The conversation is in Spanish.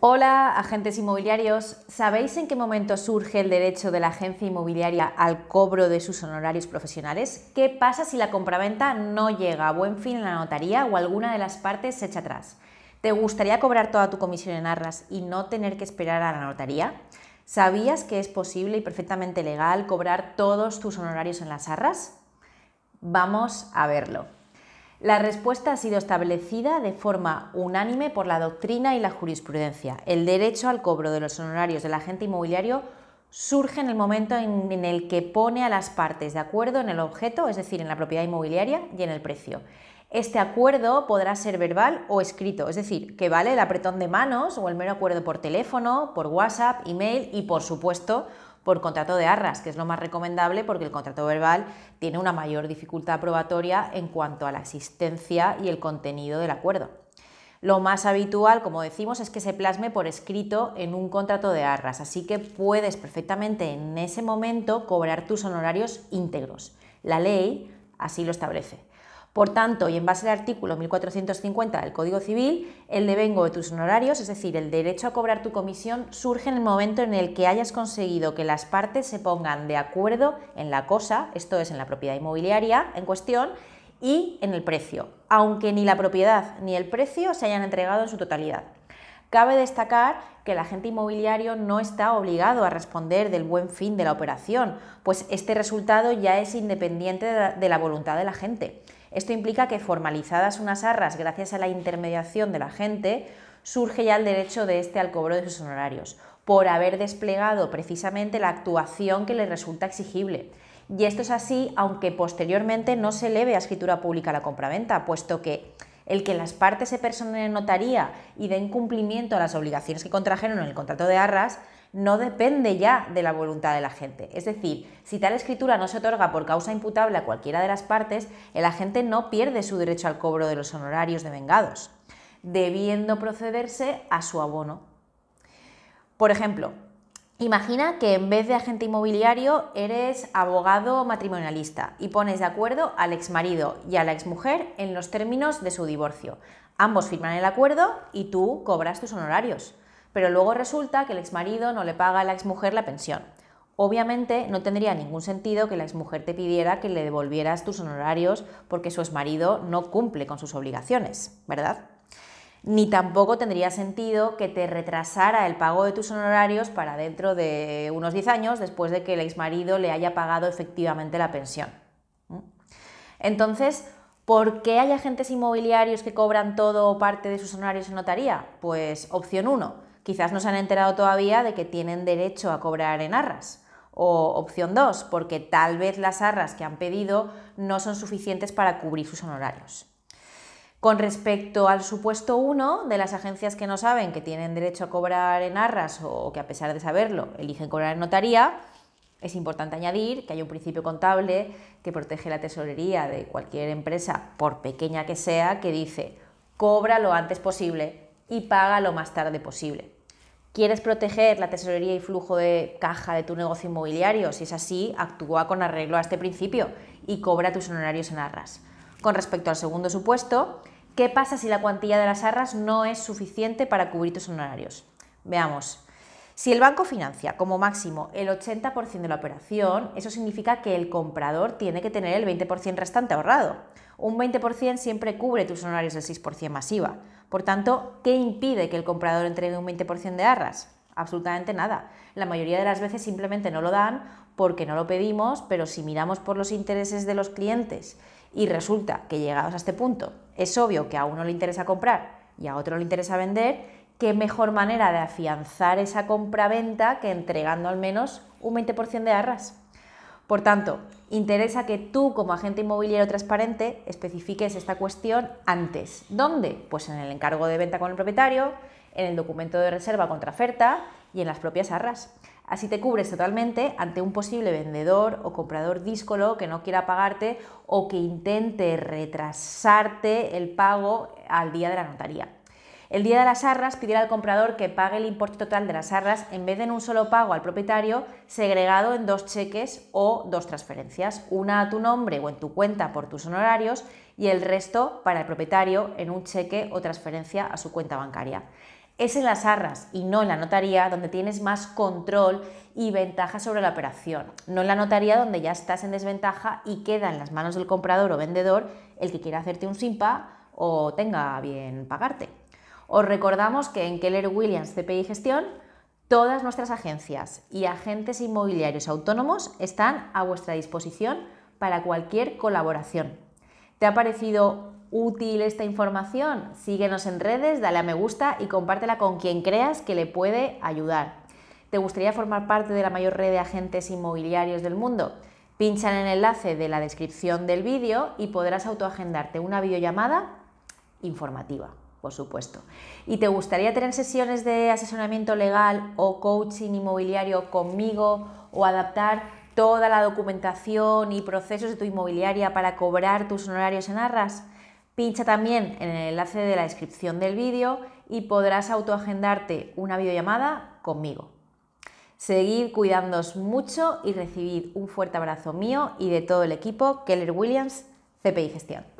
Hola, agentes inmobiliarios. ¿Sabéis en qué momento surge el derecho de la agencia inmobiliaria al cobro de sus honorarios profesionales? ¿Qué pasa si la compraventa no llega a buen fin en la notaría o alguna de las partes se echa atrás? ¿Te gustaría cobrar toda tu comisión en arras y no tener que esperar a la notaría? ¿Sabías que es posible y perfectamente legal cobrar todos tus honorarios en las arras? Vamos a verlo. La respuesta ha sido establecida de forma unánime por la doctrina y la jurisprudencia. El derecho al cobro de los honorarios del agente inmobiliario surge en el momento en, el que pone a las partes de acuerdo en el objeto, es decir, en la propiedad inmobiliaria y en el precio. Este acuerdo podrá ser verbal o escrito, es decir, que vale el apretón de manos o el mero acuerdo por teléfono, por WhatsApp, email y, por supuesto, por contrato de arras, que es lo más recomendable porque el contrato verbal tiene una mayor dificultad probatoria en cuanto a la existencia y el contenido del acuerdo. Lo más habitual, como decimos, es que se plasme por escrito en un contrato de arras, así que puedes perfectamente en ese momento cobrar tus honorarios íntegros. La ley así lo establece. Por tanto, y en base al artículo 1450 del Código Civil, el devengo de tus honorarios, es decir, el derecho a cobrar tu comisión, surge en el momento en el que hayas conseguido que las partes se pongan de acuerdo en la cosa, esto es, en la propiedad inmobiliaria en cuestión, y en el precio, aunque ni la propiedad ni el precio se hayan entregado en su totalidad. Cabe destacar que el agente inmobiliario no está obligado a responder del buen fin de la operación, pues este resultado ya es independiente de la voluntad del agente. Esto implica que formalizadas unas arras gracias a la intermediación de la gente, surge ya el derecho de este al cobro de sus honorarios, por haber desplegado precisamente la actuación que le resulta exigible. Y esto es así aunque posteriormente no se eleve a escritura pública la compraventa, puesto que el que las partes se personen en notaría y den cumplimiento a las obligaciones que contrajeron en el contrato de arras no depende ya de la voluntad de la gente. Es decir, si tal escritura no se otorga por causa imputable a cualquiera de las partes, el agente no pierde su derecho al cobro de los honorarios devengados, debiendo procederse a su abono. Por ejemplo, Imagina que en vez de agente inmobiliario eres abogado matrimonialista y pones de acuerdo al exmarido y a la exmujer en los términos de su divorcio. Ambos firman el acuerdo y tú cobras tus honorarios pero luego resulta que el exmarido no le paga a la exmujer la pensión. Obviamente no tendría ningún sentido que la exmujer te pidiera que le devolvieras tus honorarios porque su exmarido no cumple con sus obligaciones, ¿verdad? Ni tampoco tendría sentido que te retrasara el pago de tus honorarios para dentro de unos 10 años después de que el exmarido le haya pagado efectivamente la pensión. Entonces, ¿por qué hay agentes inmobiliarios que cobran todo o parte de sus honorarios en notaría? Pues opción 1 Quizás no se han enterado todavía de que tienen derecho a cobrar en arras. O opción 2, porque tal vez las arras que han pedido no son suficientes para cubrir sus honorarios. Con respecto al supuesto 1, de las agencias que no saben que tienen derecho a cobrar en arras o que a pesar de saberlo eligen cobrar en notaría, es importante añadir que hay un principio contable que protege la tesorería de cualquier empresa, por pequeña que sea, que dice cobra lo antes posible y paga lo más tarde posible. ¿Quieres proteger la tesorería y flujo de caja de tu negocio inmobiliario? Si es así, actúa con arreglo a este principio y cobra tus honorarios en arras. Con respecto al segundo supuesto, ¿qué pasa si la cuantía de las arras no es suficiente para cubrir tus honorarios? Veamos, si el banco financia como máximo el 80% de la operación, eso significa que el comprador tiene que tener el 20% restante ahorrado. Un 20% siempre cubre tus honorarios del 6% masiva. Por tanto, ¿qué impide que el comprador entregue un 20% de arras? Absolutamente nada. La mayoría de las veces simplemente no lo dan porque no lo pedimos, pero si miramos por los intereses de los clientes y resulta que llegados a este punto es obvio que a uno le interesa comprar y a otro le interesa vender, qué mejor manera de afianzar esa compra-venta que entregando al menos un 20% de arras. Por tanto, interesa que tú como agente inmobiliario transparente especifiques esta cuestión antes. ¿Dónde? Pues en el encargo de venta con el propietario, en el documento de reserva contra oferta y en las propias arras. Así te cubres totalmente ante un posible vendedor o comprador díscolo que no quiera pagarte o que intente retrasarte el pago al día de la notaría. El día de las arras pidiera al comprador que pague el importe total de las arras en vez de en un solo pago al propietario, segregado en dos cheques o dos transferencias, una a tu nombre o en tu cuenta por tus honorarios y el resto para el propietario en un cheque o transferencia a su cuenta bancaria. Es en las arras y no en la notaría donde tienes más control y ventaja sobre la operación, no en la notaría donde ya estás en desventaja y queda en las manos del comprador o vendedor el que quiera hacerte un simpa o tenga bien pagarte. Os recordamos que en Keller Williams CPI Gestión todas nuestras agencias y agentes inmobiliarios autónomos están a vuestra disposición para cualquier colaboración. ¿Te ha parecido útil esta información? Síguenos en redes, dale a me gusta y compártela con quien creas que le puede ayudar. ¿Te gustaría formar parte de la mayor red de agentes inmobiliarios del mundo? Pincha en el enlace de la descripción del vídeo y podrás autoagendarte una videollamada informativa por supuesto. ¿Y te gustaría tener sesiones de asesoramiento legal o coaching inmobiliario conmigo o adaptar toda la documentación y procesos de tu inmobiliaria para cobrar tus honorarios en arras? Pincha también en el enlace de la descripción del vídeo y podrás autoagendarte una videollamada conmigo. Seguid cuidándoos mucho y recibid un fuerte abrazo mío y de todo el equipo Keller Williams, CPI Gestión.